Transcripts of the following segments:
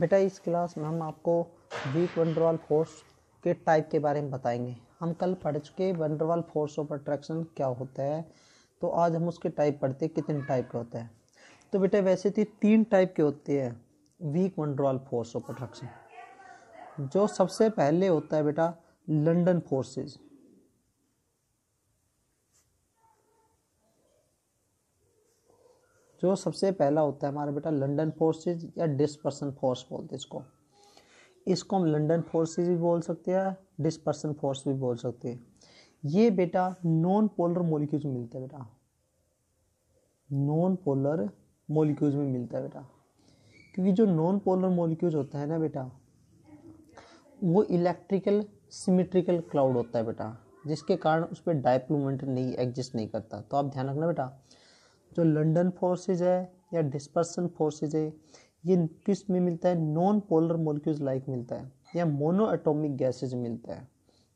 बेटा इस क्लास में हम आपको वीक वंडरवाल फोर्स के टाइप के बारे में बताएंगे हम कल पढ़ चुके वंडरवाल फोर्स ऑफ अट्रैक्शन क्या होता है तो आज हम उसके टाइप पढ़ते हैं कितने टाइप के होते हैं तो बेटा वैसे थी तो तीन टाइप के होते हैं weak van der Waals force of attraction जो सबसे पहले होता है बेटा लंडन फोर्सेज जो सबसे पहला होता है हमारा बेटा लंडन फोर्सेज या डिस्पर्सन फोर्स बोलते हैं इसको इसको हम लंडन फोर्सेज भी बोल सकते हैं डिस्पर्सन फोर्स भी बोल सकते हैं ये बेटा नॉन पोलर मोलिक्यूल्स में मिलता है बेटा नॉन पोलर मोलिक्यूल्स में मिलता है बेटा क्योंकि जो नॉन पोलर मोलिक्यूल्स होता है ना बेटा वो इलेक्ट्रिकल सिमेट्रिकल क्लाउड होता है बेटा जिसके कारण उस पर डाइप नहीं एग्जिस्ट नहीं करता तो आप ध्यान रखना बेटा जो लंडन फोर्सेज है या डिस्पर्सन फोर्सेज है ये किस में मिलता है नॉन पोलर मोलिक्यूल्स लाइक मिलता है या मोनो एटोमिक गैसेज मिलता है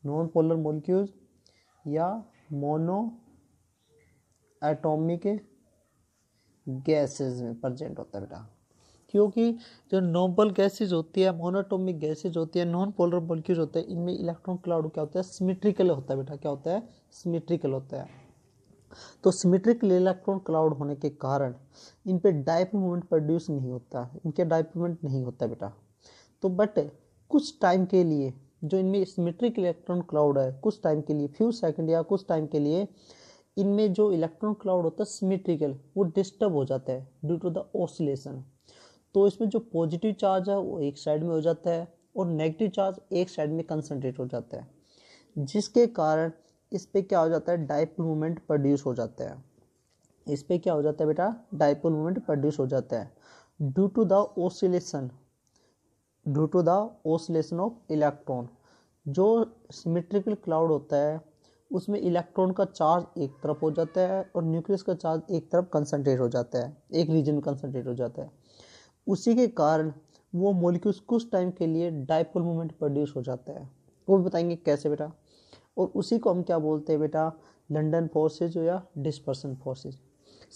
नॉन पोलर मोलिक्यूल्स या मोनो एटोमिक गैसेज में प्रजेंट होता है बेटा क्योंकि जो नोबल गैसेज होती है मोनोटोमिक गैसेज होती है नॉन पोलर मोलिक्यूल्स होते हैं इनमें इलेक्ट्रॉन क्लाउड क्या होता है सिमेट्रिकल होता है बेटा क्या होता है सिमेट्रिकल होता है तो सिमेट्रिक इलेक्ट्रॉन क्लाउड होने के कारण इन पर डाइप मोमेंट प्रोड्यूस नहीं होता इनके डाइप मूवमेंट नहीं होता बेटा तो बट कुछ टाइम के लिए जो इनमें सिमेट्रिक इलेक्ट्रॉन क्लाउड है कुछ टाइम के लिए फ्यू सेकंड या कुछ टाइम के लिए इनमें जो इलेक्ट्रॉन क्लाउड होता है सिमेट्रिकल वो डिस्टर्ब हो जाता है ड्यू टू द ऑसिलेशन तो इसमें जो पॉजिटिव चार्ज है वो एक साइड में हो जाता है और नेगेटिव चार्ज एक साइड में कंसनट्रेट हो जाता है जिसके कारण इस पर क्या हो जाता है डाइपोल मोमेंट प्रोड्यूस हो जाता है इस पर क्या हो जाता है बेटा डाइपोल मोमेंट प्रोड्यूस हो जाता है due to the oscillation due to the oscillation of electron जो सिमेट्रिकल क्लाउड होता है उसमें इलेक्ट्रॉन का चार्ज एक तरफ हो जाता है और न्यूक्लियस का चार्ज एक तरफ कंसनट्रेट हो जाता है एक रीजन में कंसनट्रेट हो जाता है उसी के कारण वो मोलिक्यूल्स कुछ टाइम के लिए डाइपोल मोमेंट प्रोड्यूस हो जाता है वो बताएंगे कैसे बेटा और उसी को हम क्या बोलते हैं बेटा लंडन फोर्सेज या डिस्पर्सन फोर्सेज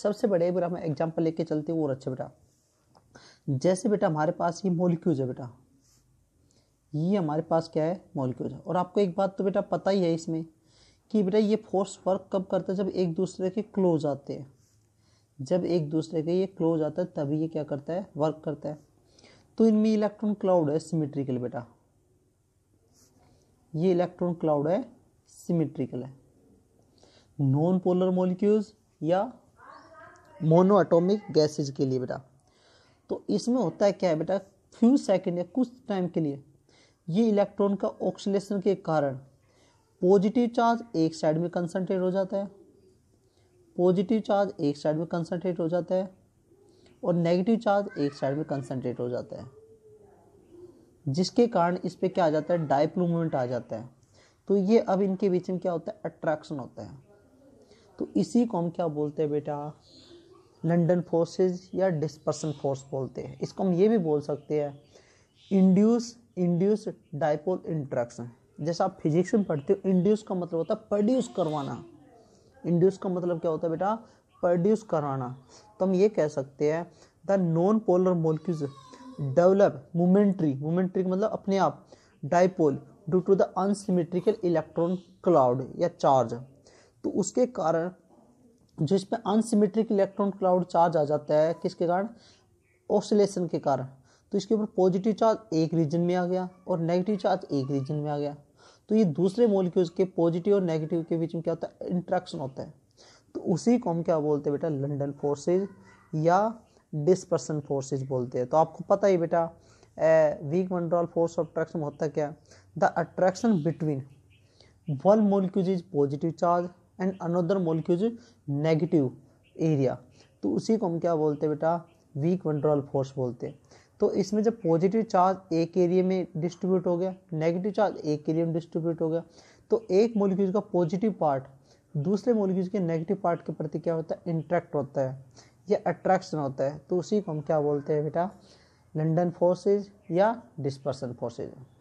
सबसे बड़े बेटा हम एग्जाम्पल लेके चलते हैं और अच्छा बेटा जैसे बेटा हमारे पास ये मोलिक्यूज है बेटा ये हमारे पास क्या है मोलिक्यूज है और आपको एक बात तो बेटा पता ही है इसमें कि बेटा ये फोर्स वर्क कब करता है जब एक दूसरे के क्लोज आते हैं जब एक दूसरे के ये क्लोज आता है तभी ये क्या करता है वर्क करता है तो इनमें इलेक्ट्रॉन क्लाउड है सिमेट्रिकल बेटा ये इलेक्ट्रॉन क्लाउड है सिमेट्रिकल है नॉन पोलर मॉलिक्यूल्स या मोनो एटॉमिक गैसेज के लिए बेटा तो इसमें होता है क्या है बेटा फ्यू सेकेंड या कुछ टाइम के लिए ये इलेक्ट्रॉन का ऑक्सीलेशन के कारण पॉजिटिव चार्ज एक साइड में कंसनट्रेट हो जाता है पॉजिटिव चार्ज एक साइड में कंसनट्रेट हो जाता है और नेगेटिव चार्ज एक साइड में कंसनट्रेट हो जाता है जिसके कारण इस पर क्या आ जाता है डाइप्लोमेंट आ जाता है तो ये अब इनके बीच में क्या होता है अट्रैक्शन होता है तो इसी को हम क्या बोलते हैं बेटा लंडन फोर्सेज या डिस्पर्सन फोर्स बोलते हैं इसको हम ये भी बोल सकते हैं इंड्यूस इंड्यूस डाइपोल इंट्रैक्शन जैसा आप फिजिक्स में पढ़ते हो इंड्यूस का मतलब होता है प्रोड्यूस करवाना इंड्यूस का मतलब क्या होता है बेटा प्रोड्यूस करवाना तो हम ये कह सकते हैं the non polar molecules develop momentary momentary मतलब अपने आप dipole due to the unsymmetrical electron cloud या चार्ज तो उसके कारण जो इसमें अनसिमेट्रिक इलेक्ट्रॉन क्लाउड चार्ज आ जाता है किसके कारण ऑसिलेशन के कारण तो इसके ऊपर पॉजिटिव चार्ज एक रीजन में आ गया और नेगेटिव चार्ज एक रीजन में आ गया तो ये दूसरे मोलिक्यूल्स के पॉजिटिव और नेगेटिव के बीच में क्या होता है इंट्रैक्शन होता है तो उसी को हम क्या बोलते हैं बेटा लंडन फोर्सेज या डिस्पर्सन फोर्सेज बोलते हैं तो आपको पता ही बेटा weak van der Waals force of attraction होता क्या the attraction between one molecules is positive charge and another molecules negative area तो उसी को हम क्या बोलते हैं बेटा वीक मंड्रॉल फोर्स बोलते हैं तो इसमें जब पॉजिटिव चार्ज एक एरिया में डिस्ट्रीब्यूट हो गया नेगेटिव चार्ज एक एरिया में डिस्ट्रीब्यूट हो गया तो एक मोलिक्यूज का पॉजिटिव पार्ट दूसरे मोलिक्यूज के नेगेटिव पार्ट के प्रति क्या होता है इंट्रैक्ट होता है या अट्रैक्शन होता है तो उसी को हम क्या बोलते हैं बेटा लंडन फोर्सेज या डिस्पर्सन फोर्सेज